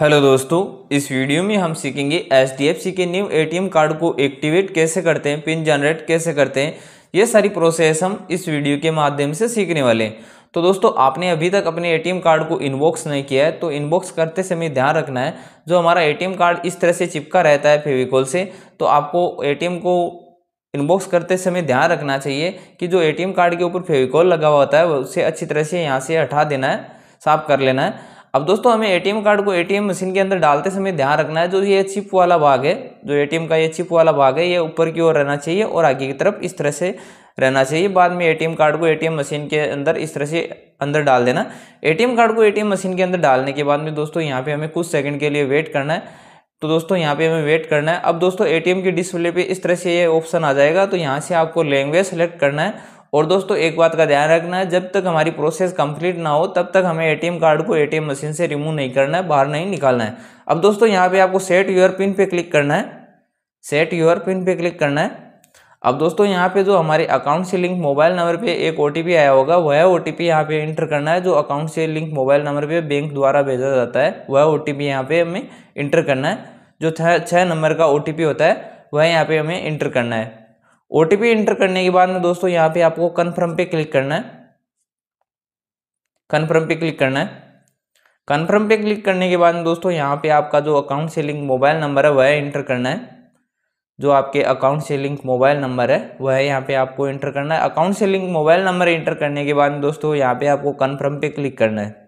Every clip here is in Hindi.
हेलो दोस्तों इस वीडियो में हम सीखेंगे एच के न्यू एटीएम कार्ड को एक्टिवेट कैसे करते हैं पिन जनरेट कैसे करते हैं ये सारी प्रोसेस हम इस वीडियो के माध्यम से सीखने वाले हैं तो दोस्तों आपने अभी तक अपने एटीएम कार्ड को इनबॉक्स नहीं किया है तो इनबॉक्स करते समय ध्यान रखना है जो हमारा ए कार्ड इस तरह से चिपका रहता है फेविकोल से तो आपको ए को इनबॉक्स करते समय ध्यान रखना चाहिए कि जो ए कार्ड के ऊपर फेविकॉल लगा हुआ होता है उसे अच्छी तरह से यहाँ से हटा देना है साफ कर लेना है अब दोस्तों हमें एटीएम कार्ड को एटीएम मशीन के अंदर डालते समय ध्यान रखना है जो ये चिप वाला भाग है जो एटीएम का ये चिप वाला भाग है ये ऊपर की ओर रहना चाहिए और आगे की तरफ इस तरह से रहना चाहिए बाद में एटीएम कार्ड को एटीएम मशीन के अंदर इस तरह से अंदर डाल देना एटीएम कार्ड को एटीएम मशीन के अंदर डालने के बाद में दोस्तों यहाँ पे हमें कुछ सेकंड के लिए वेट करना है तो दोस्तों यहाँ पे हमें वेट करना है अब दोस्तों एटीएम की डिस्प्ले पे इस तरह से ये ऑप्शन आ जाएगा तो यहाँ से आपको लैंग्वेज सेलेक्ट करना है और दोस्तों एक बात का ध्यान रखना है जब तक हमारी प्रोसेस कंप्लीट ना हो तब तक हमें एटीएम कार्ड को एटीएम मशीन से रिमूव नहीं करना है बाहर नहीं निकालना है अब दोस्तों यहाँ पे आपको सेट यूर पिन पे क्लिक करना है सेट यूर पिन पे क्लिक करना है अब दोस्तों यहाँ पे जो हमारे अकाउंट से लिंक मोबाइल नंबर पर एक ओ आया होगा वह ओ टी यहाँ पे इंटर करना है जो अकाउंट से लिंक मोबाइल नंबर पर बैंक द्वारा भेजा जाता है वह ओ टी यहाँ पे हमें इंटर करना है जो छः नंबर का ओ होता है वह यहाँ पे हमें इंटर करना है ओ एंटर करने के बाद में दोस्तों यहाँ पे आपको कन्फर्म पे क्लिक करना है कन्फर्म पे क्लिक करना है कन्फर्म पे क्लिक करने के बाद में दोस्तों यहाँ पे आपका जो अकाउंट से लिंक मोबाइल नंबर है वह एंटर करना है जो आपके अकाउंट से लिंक मोबाइल नंबर है वह यहाँ पे आपको एंटर करना है अकाउंट से लिंक मोबाइल नंबर एंटर करने के बाद दोस्तों यहाँ पे आपको कन्फर्म पे क्लिक करना है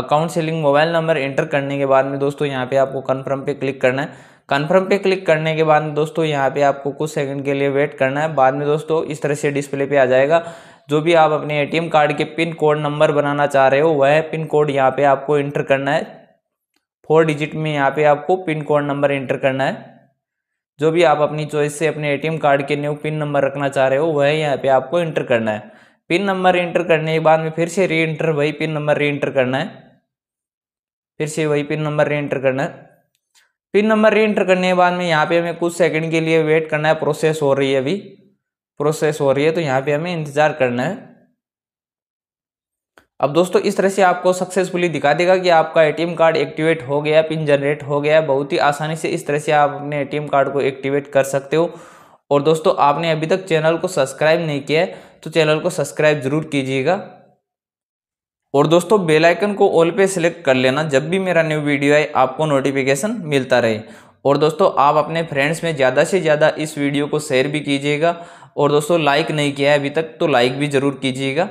account selling mobile number enter करने के बाद में दोस्तों यहाँ पे आपको कन्फर्म पे क्लिक करना है कन्फर्म पे क्लिक करने के बाद में दोस्तों यहाँ पे आपको कुछ सेकंड के लिए वेट करना है बाद में दोस्तों इस तरह से डिस्प्ले पे आ जाएगा जो भी आप अपने एटीएम कार्ड के पिन कोड नंबर बनाना चाह रहे हो वह पिन कोड यहाँ पे आपको एंटर करना है फोर डिजिट में यहाँ पे आपको पिन कोड नंबर एंटर करना है जो भी आप अपनी चॉइस से अपने ए कार्ड के न्यू पिन नंबर रखना चाह रहे हो वह यहाँ पे आपको एंटर करना है पिन नंबर एंटर करने के बाद में फिर से री एंटर वही पिन नंबर री एंटर करना है फिर से वही पिन नंबर री एंटर करना है पिन नंबर री एंटर करने के बाद में यहाँ पे हमें कुछ सेकंड के लिए वेट करना है प्रोसेस हो रही है अभी प्रोसेस हो रही है तो यहाँ पे हमें इंतज़ार करना है अब दोस्तों इस तरह से आपको सक्सेसफुली दिखा देगा कि आपका एटीएम कार्ड एक्टिवेट हो गया पिन जनरेट हो गया बहुत ही आसानी से इस तरह से आप अपने एटीएम कार्ड को एक्टिवेट कर सकते हो और दोस्तों आपने अभी तक चैनल को सब्सक्राइब नहीं किया है तो चैनल को सब्सक्राइब जरूर कीजिएगा और दोस्तों बेल आइकन को ऑल पे सिलेक्ट कर लेना जब भी मेरा न्यू वीडियो आए आपको नोटिफिकेशन मिलता रहे और दोस्तों आप अपने फ्रेंड्स में ज़्यादा से ज़्यादा इस वीडियो को शेयर भी कीजिएगा और दोस्तों लाइक नहीं किया है अभी तक तो लाइक भी ज़रूर कीजिएगा